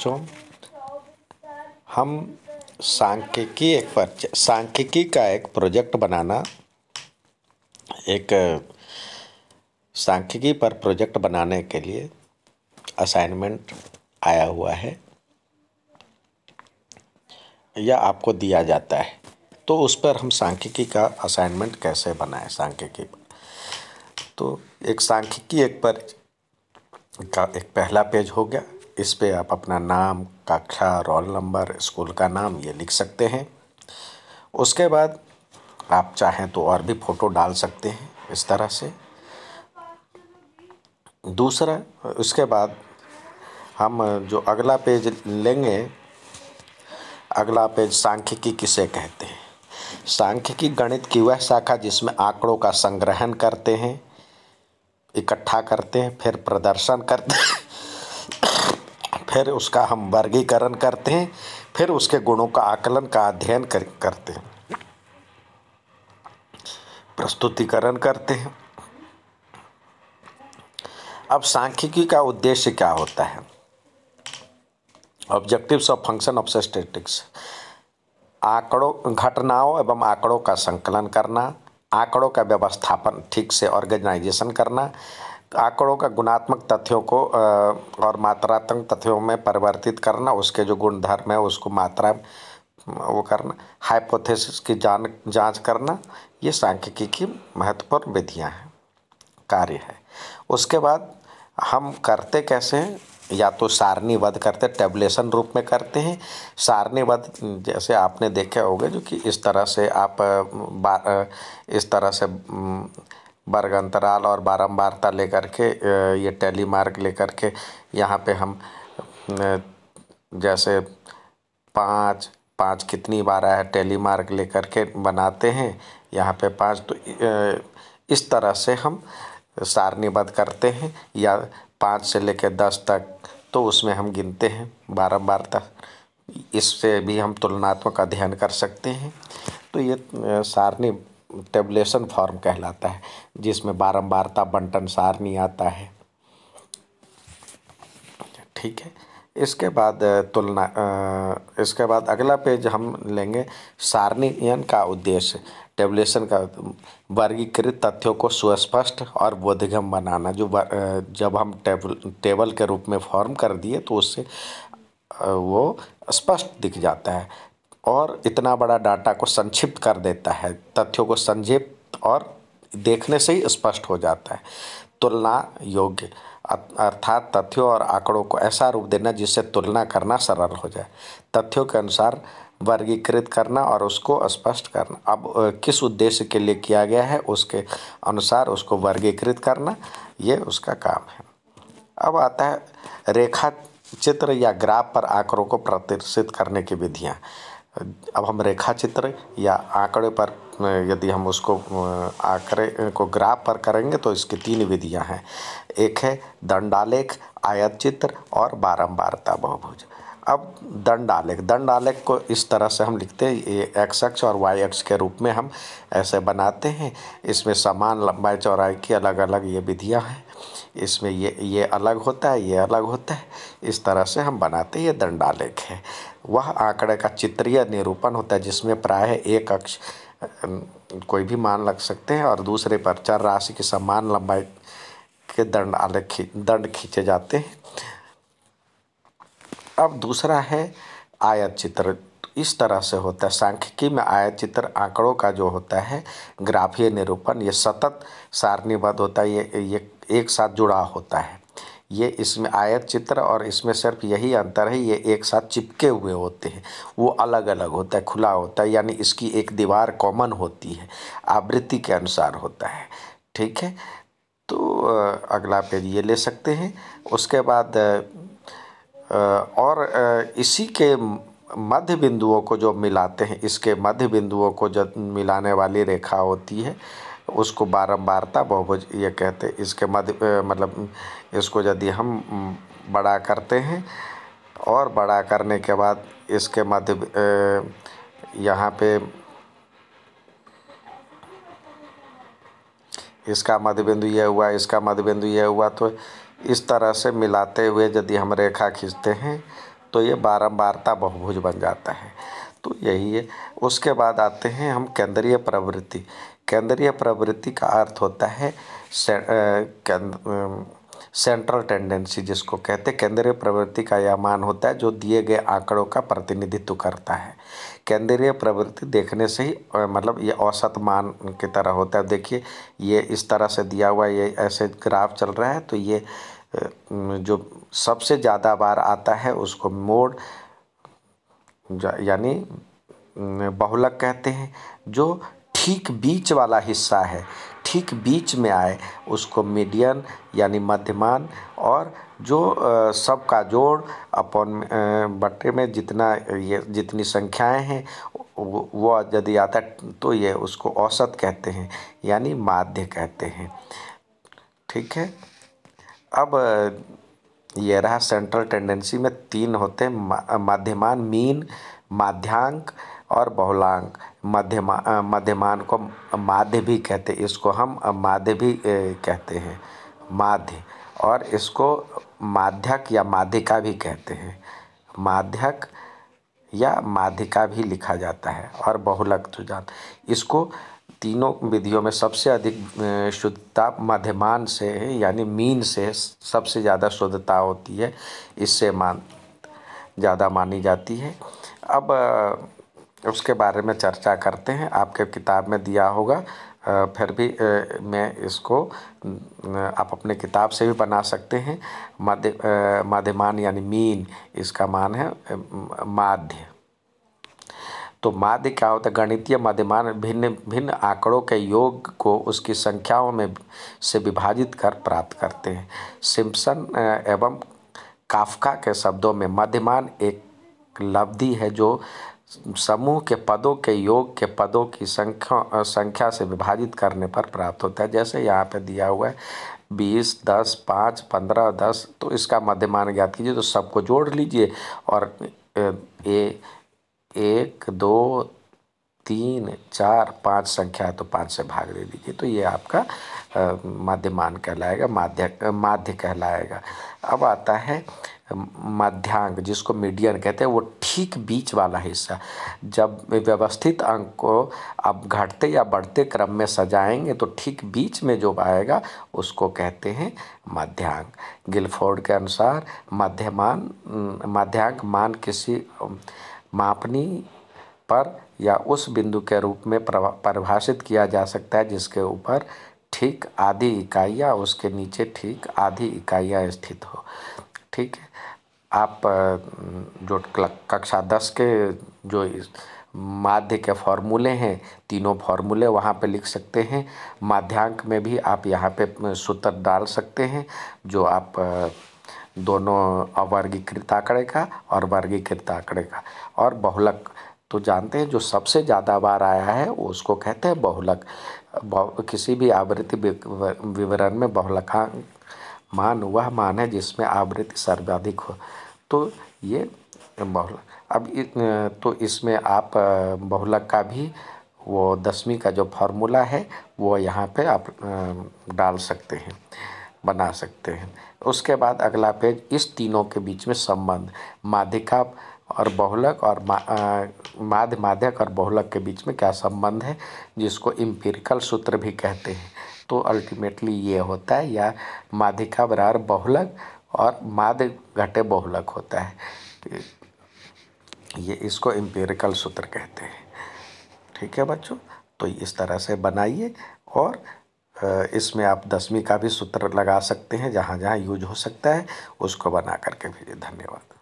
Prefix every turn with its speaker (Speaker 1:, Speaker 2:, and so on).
Speaker 1: बच्चों हम सांख्यिकी एक सांख्यिकी का एक प्रोजेक्ट बनाना एक सांख्यिकी पर प्रोजेक्ट बनाने के लिए असाइनमेंट आया हुआ है या आपको दिया जाता है तो उस पर हम सांख्यिकी का असाइनमेंट कैसे बनाएं सांख्यिकी तो एक सांख्यिकी एक पर का एक पहला पेज हो गया इस पे आप अपना नाम कक्षा रोल नंबर स्कूल का नाम ये लिख सकते हैं उसके बाद आप चाहें तो और भी फ़ोटो डाल सकते हैं इस तरह से दूसरा उसके बाद हम जो अगला पेज लेंगे अगला पेज सांख्यिकी किसे कहते हैं सांख्यिकी गणित की वह शाखा जिसमें आंकड़ों का संग्रहण करते हैं इकट्ठा करते हैं फिर प्रदर्शन करते हैं फिर उसका हम वर्गीकरण करते हैं फिर उसके गुणों का आकलन का अध्ययन कर, करते हैं प्रस्तुतिकरण करते हैं अब सांख्यिकी का उद्देश्य क्या होता है objectives of function of statics आंकड़ों घटनाओं एवं आंकड़ों का संकलन करना आंकड़ों का व्यवस्थापन ठीक से ऑर्गेनाइजेशन करना आंकड़ों का गुणात्मक तथ्यों को और मात्रात्मक तथ्यों में परिवर्तित करना उसके जो गुणधर्म है उसको मात्रा वो करना हाइपोथेसिस की जान जांच करना ये सांख्यिकी की महत्वपूर्ण विधियां हैं कार्य है उसके बाद हम करते कैसे हैं या तो सारणीबद्ध करते टेबलेशन रूप में करते हैं सारणीबद्ध जैसे आपने देखे होंगे जो कि इस तरह से आप इस तरह से वर्ग अंतराल और बारंबारता लेकर के ये टैली मार्क लेकर के यहाँ पे हम जैसे पाँच पाँच कितनी बार है टैली मार्क लेकर के बनाते हैं यहाँ पे पाँच तो इस तरह से हम सारणीबद्ध करते हैं या पाँच से लेकर दस तक तो उसमें हम गिनते हैं बारंबारता इससे भी हम तुलनात्मक अध्ययन कर सकते हैं तो ये सारणी टेबलेशन फॉर्म कहलाता है जिसमें बारंबारता बंटन सारणी आता है ठीक है इसके बाद तुलना इसके बाद अगला पेज हम लेंगे सारणीयन का उद्देश्य टेबलेशन का वर्गीकृत तथ्यों को सुस्पष्ट और बोधगम बनाना जो जब हम टेबल टेबल के रूप में फॉर्म कर दिए तो उससे वो स्पष्ट दिख जाता है और इतना बड़ा डाटा को संक्षिप्त कर देता है तथ्यों को संक्षिप्त और देखने से ही स्पष्ट हो जाता है तुलना योग्य अर्थात तथ्यों और आंकड़ों को ऐसा रूप देना जिससे तुलना करना सरल हो जाए तथ्यों के अनुसार वर्गीकृत करना और उसको स्पष्ट करना अब किस उद्देश्य के लिए किया गया है उसके अनुसार उसको वर्गीकृत करना ये उसका काम है अब आता है रेखा चित्र या ग्राफ पर आंकड़ों को प्रदर्शित करने की विधियाँ अब हम रेखा चित्र या आंकड़े पर यदि हम उसको आंकड़े को ग्राफ पर करेंगे तो इसकी तीन विधियां हैं एक है दंडालेख आयत चित्र और बारंबारता बहुभुज अब दंडालेख दंडालेख को इस तरह से हम लिखते हैं ये एक्स अक्ष और वाई एक्स के रूप में हम ऐसे बनाते हैं इसमें समान लंबाई चौराई की अलग अलग ये विधियां हैं इसमें ये ये अलग होता है ये अलग होता है इस तरह से हम बनाते हैं ये दंडालेख है वह आंकड़े का चित्रीय निरूपण होता है जिसमें प्रायः एक अक्ष कोई भी मान लग सकते हैं और दूसरे पर चर राशि की समान लंबाई के दंड आले दंड खींचे जाते हैं अब दूसरा है आयत चित्र इस तरह से होता है सांख्यिकी में आयत चित्र आंकड़ों का जो होता है ग्राफीय निरूपण ये सतत सारणीबद्ध होता है ये, ये एक साथ जुड़ा होता है ये इसमें आयत चित्र और इसमें सिर्फ यही अंतर है ये एक साथ चिपके हुए होते हैं वो अलग अलग होता है खुला होता है यानी इसकी एक दीवार कॉमन होती है आवृत्ति के अनुसार होता है ठीक है तो अगला पेज ये ले सकते हैं उसके बाद और इसी के मध्य बिंदुओं को जो मिलाते हैं इसके मध्य बिंदुओं को जब मिलाने वाली रेखा होती है उसको बारंबारता बहुभुज ये कहते हैं इसके मध्य मतलब इसको यदि हम बड़ा करते हैं और बड़ा करने के बाद इसके मध्य यहाँ पे इसका मध्य बिंदु यह हुआ इसका मध्य बिंदु यह हुआ तो इस तरह से मिलाते हुए यदि हम रेखा खींचते हैं तो ये बारंबारता बहुभुज बन जाता है तो यही है उसके बाद आते हैं हम केंद्रीय प्रवृत्ति केंद्रीय प्रवृत्ति का अर्थ होता है सेंट्रल टेंडेंसी जिसको कहते हैं केंद्रीय प्रवृत्ति का यह मान होता है जो दिए गए आंकड़ों का प्रतिनिधित्व करता है केंद्रीय प्रवृत्ति देखने से ही मतलब ये औसत मान की तरह होता है देखिए ये इस तरह से दिया हुआ ये ऐसे ग्राफ चल रहा है तो ये जो सबसे ज़्यादा बार आता है उसको मोड यानी बहुलक कहते हैं जो ठीक बीच वाला हिस्सा है ठीक बीच में आए उसको मीडियन यानी मध्यमान और जो सबका जोड़ अपन बट्टे में जितना ये जितनी संख्याएं हैं वो यदि आता तो ये उसको औसत कहते हैं यानी माध्य कहते हैं ठीक है अब ये रहा सेंट्रल टेंडेंसी में तीन होते हैं माध्यमान मीन माध्यांक और बहुलांक मध्यमा मध्यमान को माध्य भी कहते इसको हम माध्य भी कहते हैं माध्य और इसको माध्यक या माध्यिका भी कहते हैं माध्यक या माध्यिका भी लिखा जाता है और बहुलक जुजान तो इसको तीनों विधियों में सबसे अधिक शुद्धता मध्यमान से है यानी मीन से सबसे ज़्यादा शुद्धता होती है इससे मान ज़्यादा मानी जाती है अब उसके बारे में चर्चा करते हैं आपके किताब में दिया होगा फिर भी मैं इसको आप अपने किताब से भी बना सकते हैं मध्य माध्यमान यानी मीन इसका मान है माध्य तो माध्य क्या होता है गणितीय माध्यमान भिन्न भिन्न आंकड़ों के योग को उसकी संख्याओं में से विभाजित कर प्राप्त करते हैं सिम्पसन एवं काफका के शब्दों में मध्यमान एक लब्धि है जो समूह के पदों के योग के पदों की संख्या संख्या से विभाजित करने पर प्राप्त होता है जैसे यहाँ पे दिया हुआ है बीस दस पाँच पंद्रह दस तो इसका मध्यमान ज्ञात कीजिए तो सबको जोड़ लीजिए और ए एक दो तीन चार पाँच संख्या है तो पाँच से भाग दे दीजिए तो ये आपका माध्यमान कहलाएगा माध्य माध्य कहलाएगा अब आता है मध्यांक जिसको मीडियन कहते हैं वो ठीक बीच वाला हिस्सा जब व्यवस्थित अंक को आप घटते या बढ़ते क्रम में सजाएंगे तो ठीक बीच में जो आएगा उसको कहते हैं मध्यांक गिलफोर्ड के अनुसार मध्यमान मध्यांक मान किसी मापनी पर या उस बिंदु के रूप में परिभाषित किया जा सकता है जिसके ऊपर ठीक आधी इकाइयाँ उसके नीचे ठीक आधी इकाइयाँ स्थित हो ठीक है आप जो कक्षा दस के जो माध्य के फॉर्मूले हैं तीनों फॉर्मूले वहाँ पे लिख सकते हैं माध्यांक में भी आप यहाँ पे सूत्र डाल सकते हैं जो आप दोनों अवर्गीकृत आंकड़े का और वर्गीकृत आंकड़े का और बहुलक तो जानते हैं जो सबसे ज़्यादा बार आया है वो उसको कहते हैं बहुलक किसी भी आवृत्ति विवरण में बहुलकांक मान वह मान है जिसमें आवृत्ति सर्वाधिक हो तो ये बहुल अब तो इसमें आप बहुलक का भी वो दसवीं का जो फार्मूला है वो यहाँ पे आप डाल सकते हैं बना सकते हैं उसके बाद अगला पेज इस तीनों के बीच में संबंध माध्यिका और बहुलक और माध्य माध्यक और बहुलक के बीच में क्या संबंध है जिसको इम्पेरिकल सूत्र भी कहते हैं तो अल्टीमेटली ये होता है या माधिका बरार बहुलक और माध घटे बहुलक होता है ये इसको एम्पेरिकल सूत्र कहते हैं ठीक है बच्चों तो इस तरह से बनाइए और इसमें आप दसवीं का भी सूत्र लगा सकते हैं जहाँ जहाँ यूज हो सकता है उसको बना करके भेजिए धन्यवाद